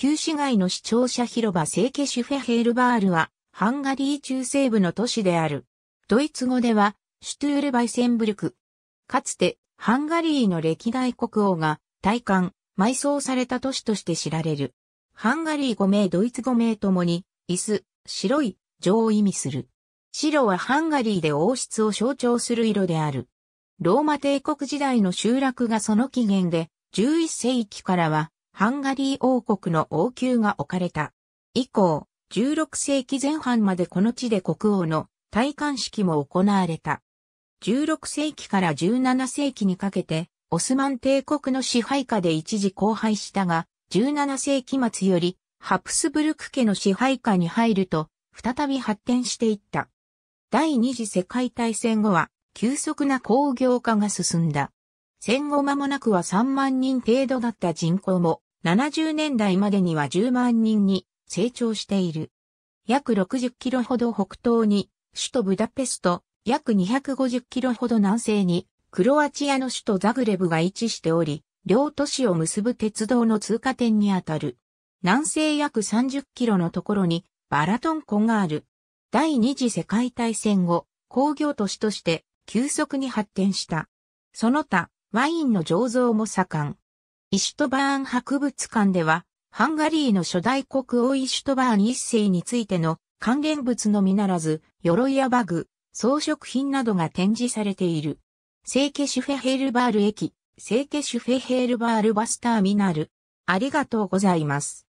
旧市街の市庁舎広場セーケシュフェヘールバールは、ハンガリー中西部の都市である。ドイツ語では、シュトゥールバイセンブルク。かつて、ハンガリーの歴代国王が、大感、埋葬された都市として知られる。ハンガリー語名ドイツ語名ともに、椅子、白い、上を意味する。白はハンガリーで王室を象徴する色である。ローマ帝国時代の集落がその起源で、11世紀からはハンガリー王国の王宮が置かれた。以降、16世紀前半までこの地で国王の戴冠式も行われた。16世紀から17世紀にかけて、オスマン帝国の支配下で一時荒廃したが、17世紀末より、ハプスブルク家の支配下に入ると、再び発展していった。第二次世界大戦後は、急速な工業化が進んだ。戦後間もなくは3万人程度だった人口も、70年代までには10万人に成長している。約60キロほど北東に、首都ブダペスト、約250キロほど南西に、クロアチアの首都ザグレブが位置しており、両都市を結ぶ鉄道の通過点にあたる。南西約30キロのところに、バラトン湖がある。第二次世界大戦後、工業都市として急速に発展した。その他、ワインの醸造も盛ん。イシュトバーン博物館では、ハンガリーの初代国王イシュトバーン一世についての関連物のみならず、鎧やバグ、装飾品などが展示されている。聖家シュフェヘルバール駅、聖家シュフェヘルバールバスターミナル。ありがとうございます。